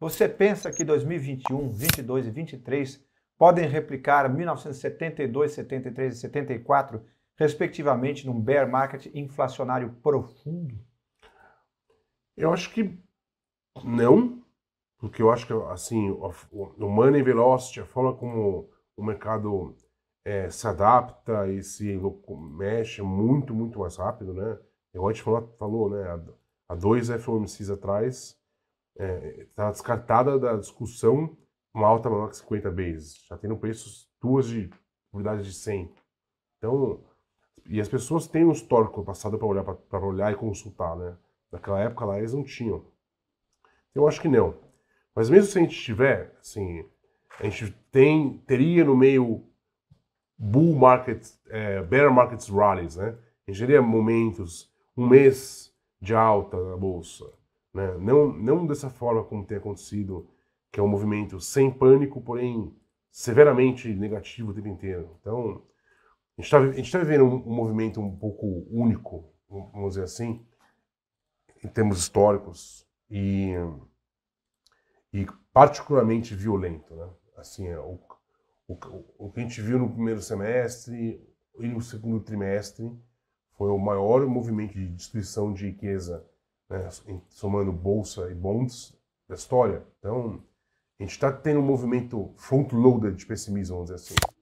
Você pensa que 2021, 22 e 23 podem replicar 1972, 73 e 74, respectivamente, num bear market inflacionário profundo? Eu acho que não, porque eu acho que assim o money velocity, a forma como o mercado é, se adapta e se mexe muito, muito mais rápido, né? Eu antes falou, falou né? Há dois FOMCs atrás, está é, descartada da discussão uma alta maior que 50 vezes. Já tendo preços duas de unidades de 100. Então, e as pessoas têm um histórico passado para olhar, para olhar e consultar, né? Naquela época lá eles não tinham. Eu acho que não. Mas mesmo se a gente tiver, assim, a gente tem, teria no meio bull market, é, bear markets rallies, né? A gente teria momentos, um mês de alta na bolsa, né? Não, não dessa forma como tem acontecido, que é um movimento sem pânico, porém severamente negativo o tempo inteiro. Então, a gente está tá vivendo um, um, movimento um pouco único, vamos dizer assim, em termos históricos e, e particularmente violento. Né? Assim, é, o, o, o que a gente viu no primeiro semestre e no segundo trimestre foi o maior movimento de destruição de riqueza né, somando bolsa e bonds da história. Então, a gente está tendo um movimento front-loaded de pessimismo, vamos dizer assim.